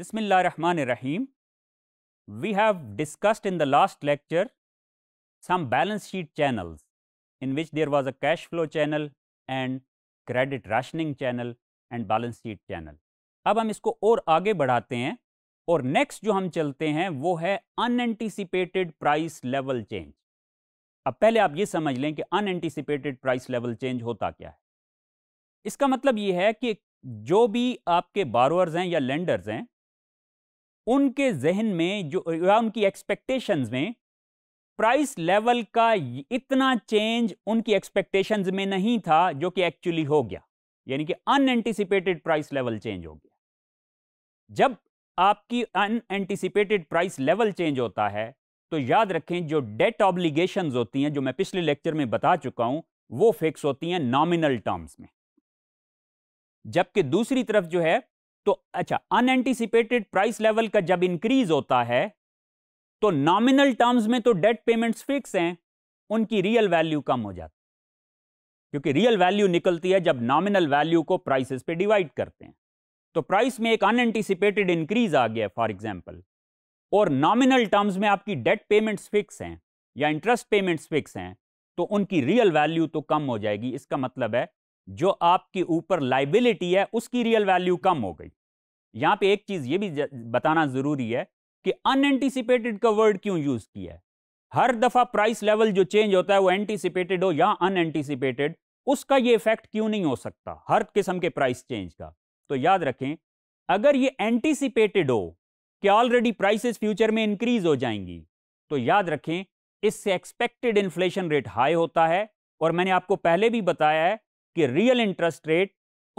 bismillah rahman rahim We have discussed in the last lecture some balance sheet channels in which there was a cash flow channel and credit rationing channel and balance sheet channel. अब हम इसको और आगे बढ़ाते हैं और next जो हम चलते हैं वो है unanticipated price level change अब पहले आप ये समझ लें कि unanticipated price level change होता क्या है इसका मतलब ये है कि जो भी आपके बारोअर्स हैं या लेंडर्स हैं उनके जहन में जो या उनकी एक्सपेक्टेशंस में प्राइस लेवल का इतना चेंज उनकी एक्सपेक्टेशंस में नहीं था जो कि एक्चुअली हो गया यानी कि अनएंटिसिपेटेड प्राइस लेवल चेंज हो गया जब आपकी अनएंटिसिपेटेड प्राइस लेवल चेंज होता है तो याद रखें जो डेट ऑब्लिगेशन होती हैं जो मैं पिछले लेक्चर में बता चुका हूं वो फिक्स होती हैं नॉमिनल टर्म्स में जबकि दूसरी तरफ जो है तो अच्छा अनएंटिसिपेटेड प्राइस लेवल का जब इंक्रीज होता है तो नॉमिनल टर्म्स में तो डेट पेमेंट्स फिक्स हैं उनकी रियल वैल्यू कम हो जाती है क्योंकि रियल वैल्यू निकलती है जब नॉमिनल वैल्यू को प्राइसेस पे डिवाइड करते हैं तो प्राइस में एक अनएंटिसिपेटेड इंक्रीज आ गया फॉर एग्जाम्पल और नॉमिनल टर्म्स में आपकी डेट पेमेंट्स फिक्स हैं या इंटरेस्ट पेमेंट्स फिक्स हैं तो उनकी रियल वैल्यू तो कम हो जाएगी इसका मतलब है जो आपके ऊपर लाइबिलिटी है उसकी रियल वैल्यू कम हो गई यहां पे एक चीज़ ये भी बताना ज़रूरी है कि अनएंटिसिपेटेड का वर्ड क्यों यूज़ किया है हर दफ़ा प्राइस लेवल जो चेंज होता है वो एंटीसिपेटेड हो या अनएंटिसिपेटेड उसका ये इफेक्ट क्यों नहीं हो सकता हर किस्म के प्राइस चेंज का तो याद रखें अगर ये एंटीसिपेटेड हो कि ऑलरेडी प्राइसेस फ्यूचर में इंक्रीज हो जाएंगी तो याद रखें इससे एक्सपेक्टेड इन्फ्लेशन रेट हाई होता है और मैंने आपको पहले भी बताया है कि रियल इंटरेस्ट रेट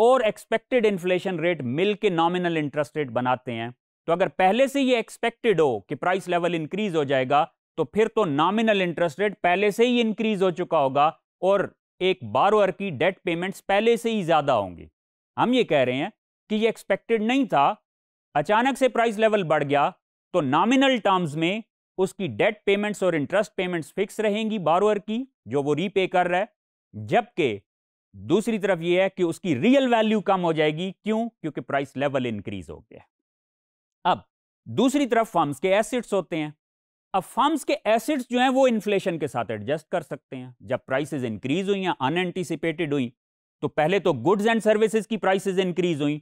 और एक्सपेक्टेड इन्फ्लेशन रेट मिलके नॉमिनल इंटरेस्ट रेट बनाते हैं तो अगर पहले से ये एक्सपेक्टेड हो कि प्राइस लेवल इंक्रीज हो जाएगा तो फिर तो नॉमिनल इंटरेस्ट रेट पहले से ही इंक्रीज हो चुका होगा और एक बारोअर की डेट पेमेंट्स पहले से ही ज़्यादा होंगी हम ये कह रहे हैं कि ये एक्सपेक्टेड नहीं था अचानक से प्राइस लेवल बढ़ गया तो नॉमिनल टर्म्स में उसकी डेट पेमेंट्स और इंटरेस्ट पेमेंट्स फिक्स रहेंगी बारोअर की जो वो रीपे कर रहा है जबकि दूसरी तरफ यह है कि उसकी रियल वैल्यू कम हो जाएगी क्यों क्योंकि प्राइस लेवल इंक्रीज हो गया अब दूसरी तरफ फार्म्स के एसिड्स होते हैं अब फार्म्स के एसिड्स जो हैं वो इन्फ्लेशन के साथ एडजस्ट कर सकते हैं जब प्राइसेस इंक्रीज हुई या अनएंटिसिपेटेड हुई तो पहले तो गुड्स एंड सर्विसेज की प्राइसेस इंक्रीज हुई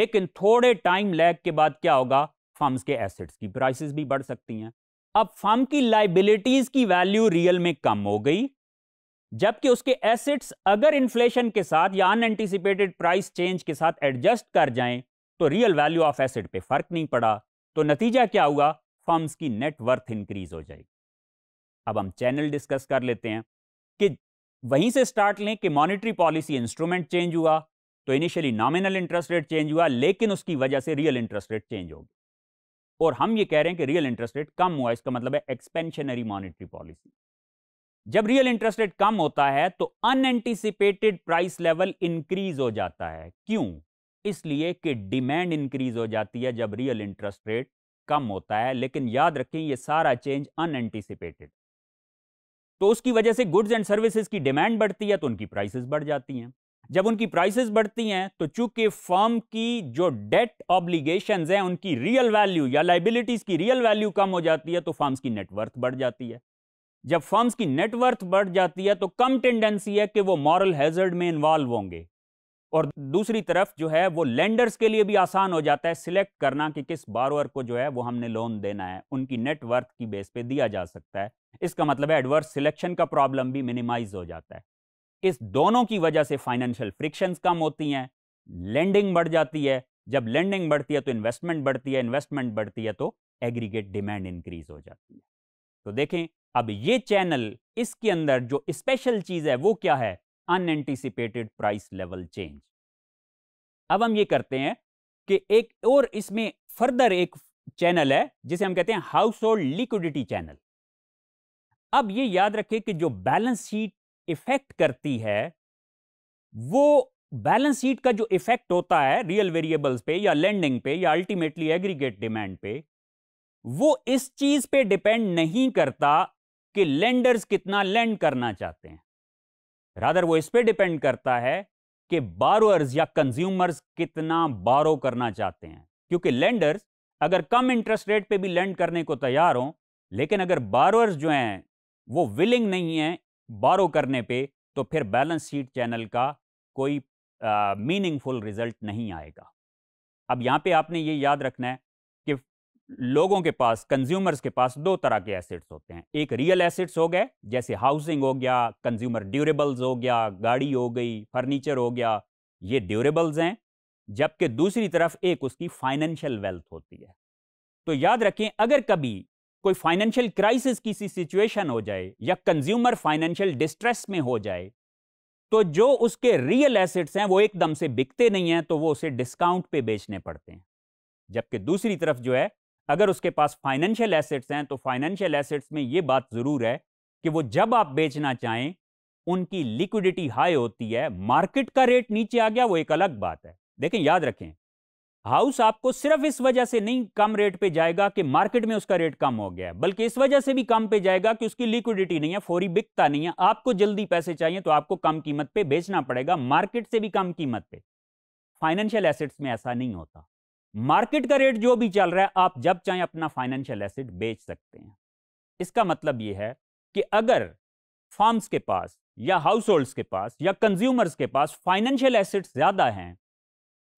लेकिन थोड़े टाइम लैग के बाद क्या होगा फर्म्स के एसिड्स की प्राइसेस भी बढ़ सकती हैं अब फर्म की लाइबिलिटीज की वैल्यू रियल में कम हो गई जबकि उसके एसेट्स अगर इन्फ्लेशन के साथ या अनएंटिसिपेटेड प्राइस चेंज के साथ एडजस्ट कर जाएं तो रियल वैल्यू ऑफ एसेट पे फर्क नहीं पड़ा तो नतीजा क्या हुआ फर्म्स की नेटवर्थ इंक्रीज हो जाएगी अब हम चैनल डिस्कस कर लेते हैं कि वहीं से स्टार्ट लें कि मॉनिटरी पॉलिसी इंस्ट्रूमेंट चेंज हुआ तो initially nominal interest rate change हुआ लेकिन उसकी वजह से रियल इंटरेस्ट रेट चेंज हो गया और हम ये कह रहे हैं कि रियल इंटरेस्ट रेट कम हुआ इसका मतलब है एक्सपेंशनरी मॉनिटरी पॉलिसी जब रियल इंटरेस्ट रेट कम होता है तो अनएंटिसिपेटेड प्राइस लेवल इंक्रीज हो जाता है क्यों इसलिए कि डिमांड इंक्रीज हो जाती है जब रियल इंटरेस्ट रेट कम होता है लेकिन याद रखें ये सारा चेंज अनएंटिसिपेटेड तो उसकी वजह से गुड्स एंड सर्विसेज की डिमांड बढ़ती है तो उनकी प्राइसेस बढ़ जाती हैं जब उनकी प्राइसेस बढ़ती हैं तो चूंकि फर्म की जो डेट ऑब्लिगेशन हैं उनकी रियल वैल्यू या लाइबिलिटीज की रियल वैल्यू कम हो जाती है तो फर्म्स की नेटवर्थ बढ़ जाती है जब फर्म्स की नेटवर्थ बढ़ जाती है तो कम टेंडेंसी है कि वो मॉरल हैजर्ड में इन्वॉल्व होंगे और दूसरी तरफ जो है वो लेंडर्स के लिए भी आसान हो जाता है सिलेक्ट करना कि किस बारोअर को जो है वो हमने लोन देना है उनकी नेटवर्थ की बेस पे दिया जा सकता है इसका मतलब है एडवर्स सिलेक्शन का प्रॉब्लम भी मिनिमाइज हो जाता है इस दोनों की वजह से फाइनेंशियल फ्रिक्शंस कम होती हैं लेंडिंग बढ़ जाती है जब लेंडिंग बढ़ती है तो इन्वेस्टमेंट बढ़ती है इन्वेस्टमेंट बढ़ती है तो एग्रीगेट डिमांड इंक्रीज हो जाती है तो देखें अब ये चैनल इसके अंदर जो स्पेशल चीज़ है वो क्या है अनएंटिसिपेटेड प्राइस लेवल चेंज अब हम ये करते हैं कि एक और इसमें फर्दर एक चैनल है जिसे हम कहते हैं हाउस होल्ड लिक्विडिटी चैनल अब ये याद रखें कि जो बैलेंस शीट इफेक्ट करती है वो बैलेंस शीट का जो इफेक्ट होता है रियल वेरिएबल्स पे या लैंडिंग पे या अल्टीमेटली एग्रीगेट डिमांड पे वो इस चीज पे डिपेंड नहीं करता कि लेंडर्स कितना लेंड करना चाहते हैं रादर वो इस पर डिपेंड करता है कि बारोअर्स या कंज्यूमर्स कितना बारो करना चाहते हैं क्योंकि लेंडर्स अगर कम इंटरेस्ट रेट पे भी लेंड करने को तैयार हों लेकिन अगर बारोअर्स जो हैं वो विलिंग नहीं है बारो करने पे तो फिर बैलेंस शीट चैनल का कोई मीनिंगफुल रिजल्ट नहीं आएगा अब यहां पे आपने ये याद रखना है लोगों के पास कंज्यूमर्स के पास दो तरह के एसेट्स होते हैं एक रियल एसेट्स हो गए जैसे हाउसिंग हो गया कंज्यूमर ड्यूरेबल्स हो गया गाड़ी हो गई फर्नीचर हो गया ये ड्यूरेबल्स हैं जबकि दूसरी तरफ एक उसकी फाइनेंशियल वेल्थ होती है तो याद रखें अगर कभी कोई फाइनेंशियल क्राइसिस किसी सिचुएशन हो जाए या कंज्यूमर फाइनेंशियल डिस्ट्रेस में हो जाए तो जो उसके रियल एसेट्स हैं वो एकदम से बिकते नहीं हैं तो वो उसे डिस्काउंट पे बेचने पड़ते हैं जबकि दूसरी तरफ जो है अगर उसके पास फाइनेंशियल एसेट्स हैं तो फाइनेंशियल एसेट्स में ये बात ज़रूर है कि वो जब आप बेचना चाहें उनकी लिक्विडिटी हाई होती है मार्केट का रेट नीचे आ गया वो एक अलग बात है देखें याद रखें हाउस आपको सिर्फ इस वजह से नहीं कम रेट पे जाएगा कि मार्केट में उसका रेट कम हो गया है बल्कि इस वजह से भी कम पे जाएगा कि उसकी लिक्विडिटी नहीं है फौरी बिकता नहीं है आपको जल्दी पैसे चाहिए तो आपको कम कीमत पे बेचना पड़ेगा मार्केट से भी कम कीमत पे फाइनेंशियल एसेट्स में ऐसा नहीं होता मार्केट का रेट जो भी चल रहा है आप जब चाहें अपना फाइनेंशियल एसेट बेच सकते हैं इसका मतलब यह है कि अगर फार्म्स के पास या हाउस होल्ड्स के पास या कंज्यूमर्स के पास फाइनेंशियल एसेट्स ज़्यादा हैं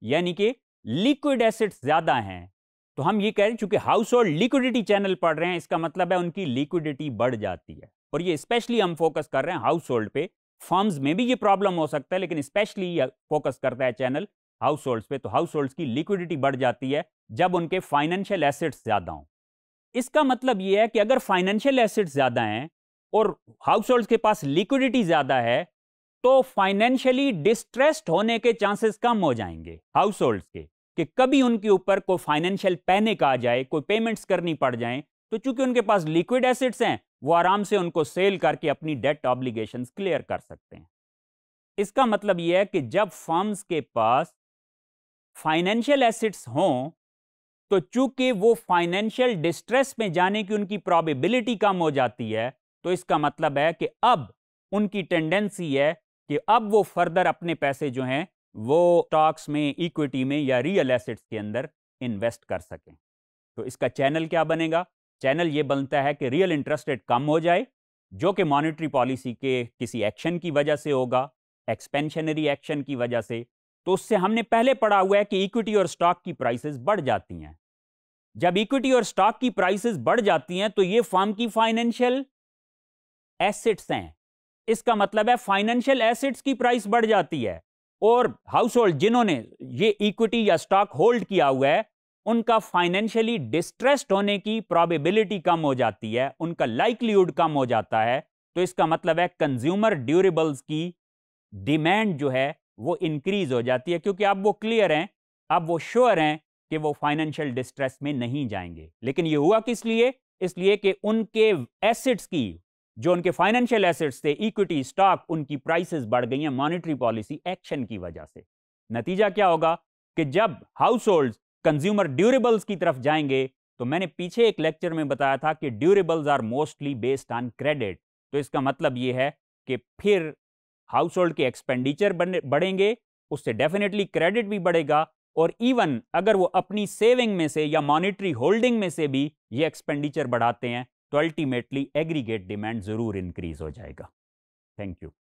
यानी कि लिक्विड एसेट्स ज़्यादा हैं तो हम ये कह रहे हैं चूंकि हाउस होल्ड लिक्विडिटी चैनल पढ़ रहे हैं इसका मतलब है उनकी लिक्विडिटी बढ़ जाती है और ये स्पेशली हम फोकस कर रहे हैं हाउस होल्ड पे फार्म्स में भी ये प्रॉब्लम हो सकता है लेकिन स्पेशली फोकस करता है चैनल हाउस होल्ड्स पे तो हाउस होल्ड्स की लिक्विडिटी बढ़ जाती है जब उनके फाइनेंशियल एसेट्स ज़्यादा हों इसका मतलब यह है कि अगर फाइनेंशियल एसेट्स ज़्यादा हैं और हाउस होल्ड्स के पास लिक्विडिटी ज़्यादा है तो फाइनेंशियली डिस्ट्रेस्ड होने के चांसेस कम हो जाएंगे हाउस होल्ड्स के कि कभी उनके ऊपर कोई फाइनेंशियल पैनिक आ जाए कोई पेमेंट्स करनी पड़ जाए तो चूंकि उनके पास लिक्विड एसेट्स हैं वो आराम से उनको सेल करके अपनी डेट ऑब्लिगेशन क्लियर कर सकते हैं इसका मतलब यह है कि जब फर्म्स के पास फाइनेंशियल एसेट्स हों तो चूंकि वो फाइनेंशियल डिस्ट्रेस में जाने की उनकी प्रॉबिबिलिटी कम हो जाती है तो इसका मतलब है कि अब उनकी टेंडेंसी है कि अब वो फर्दर अपने पैसे जो हैं वो स्टॉक्स में इक्विटी में या रियल एसेट्स के अंदर इन्वेस्ट कर सकें तो इसका चैनल क्या बनेगा चैनल ये बनता है कि रियल इंटरेस्ट रेट कम हो जाए जो कि मॉनिटरी पॉलिसी के किसी एक्शन की वजह से होगा एक्सपेंशनरी एक्शन की वजह से तो उससे हमने पहले पढ़ा हुआ है कि इक्विटी और स्टॉक की प्राइसेस बढ़ जाती हैं जब इक्विटी और स्टॉक की प्राइसेस बढ़ जाती हैं तो ये फॉर्म की फाइनेंशियल एसेट्स हैं इसका मतलब है फाइनेंशियल एसेट्स की प्राइस बढ़ जाती है और हाउस होल्ड जिन्होंने ये इक्विटी या स्टॉक होल्ड किया हुआ है उनका फाइनेंशियली डिस्ट्रेस्ड होने की प्रॉबेबिलिटी कम हो जाती है उनका लाइकलीहुड कम हो जाता है तो इसका मतलब है कंज्यूमर ड्यूरेबल्स की डिमांड जो है वो इंक्रीज हो जाती है क्योंकि अब वो क्लियर हैं अब वो श्योर हैं कि वो फाइनेंशियल डिस्ट्रेस में नहीं जाएंगे लेकिन ये हुआ किस लिए इसलिए कि उनके एसेट्स की जो उनके फाइनेंशियल एसेट्स थे इक्विटी स्टॉक उनकी प्राइसेस बढ़ गई हैं मॉनेटरी पॉलिसी एक्शन की वजह से नतीजा क्या होगा कि जब हाउस होल्ड कंज्यूमर ड्यूरेबल्स की तरफ जाएंगे तो मैंने पीछे एक लेक्चर में बताया था कि durables are mostly based on credit तो इसका मतलब यह है कि फिर हाउस होल्ड के एक्सपेंडिचर बढ़ेंगे उससे डेफिनेटली क्रेडिट भी बढ़ेगा और इवन अगर वो अपनी सेविंग में से या मॉनिटरी होल्डिंग में से भी ये एक्सपेंडिचर बढ़ाते हैं तो अल्टीमेटली एग्रीगेट डिमांड ज़रूर इंक्रीज हो जाएगा थैंक यू